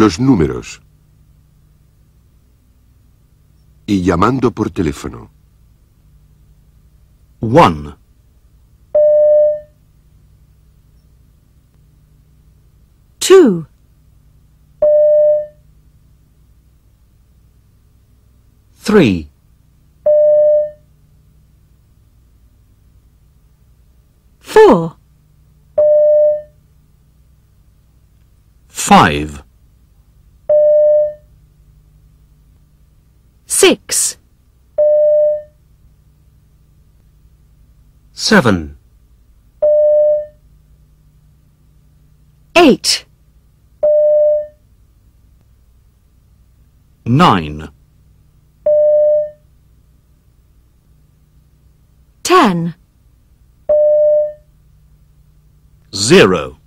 Los números y llamando por teléfono. 1. 2. 3. 4. 5. six. Seven. Eight. Nine. Ten. Zero.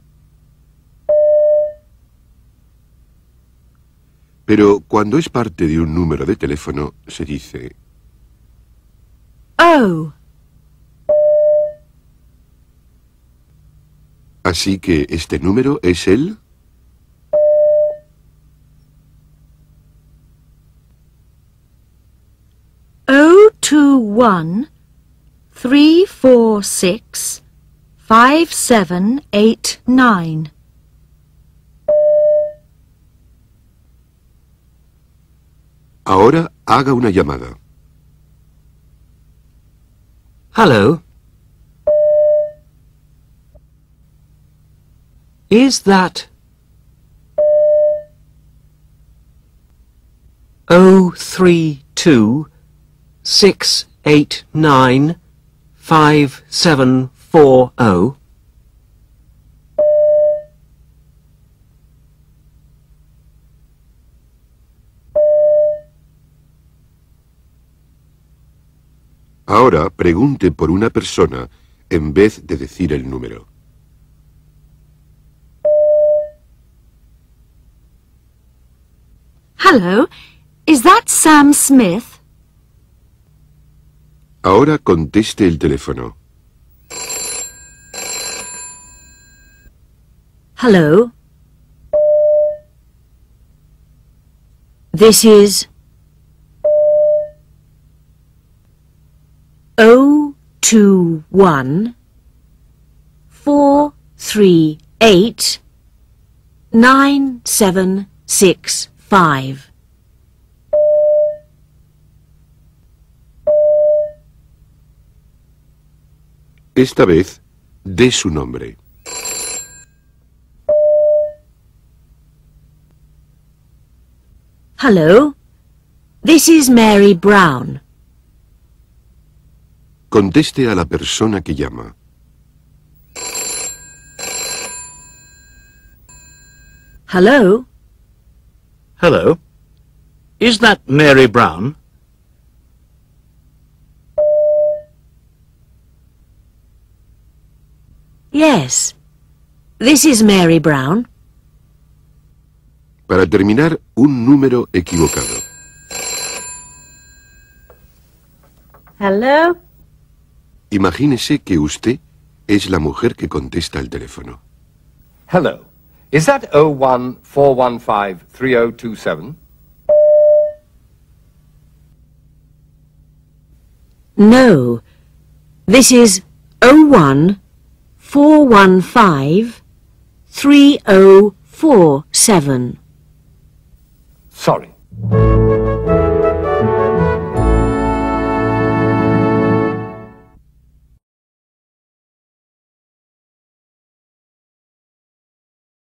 Pero cuando es parte de un número de teléfono, se dice... Oh. Así que este número es el... O oh two one three four six five seven eight nine. Ahora haga una llamada. Hello. Is that... O oh three two six eight nine five seven four O. Oh? Ahora pregunte por una persona en vez de decir el número. Hello, is that Sam Smith? Ahora conteste el teléfono. Hello. This is two one four three eight nine seven six five Esta vez, dé su nombre. Hello, this is Mary Brown. Conteste a la persona que llama. Hello? Hello? Is that Mary Brown? Yes. This is Mary Brown. Para terminar, un número equivocado. Hello? Imagínese que usted es la mujer que contesta el teléfono. Hello. Is that 01415-3027? No. This is 014153047. Sorry.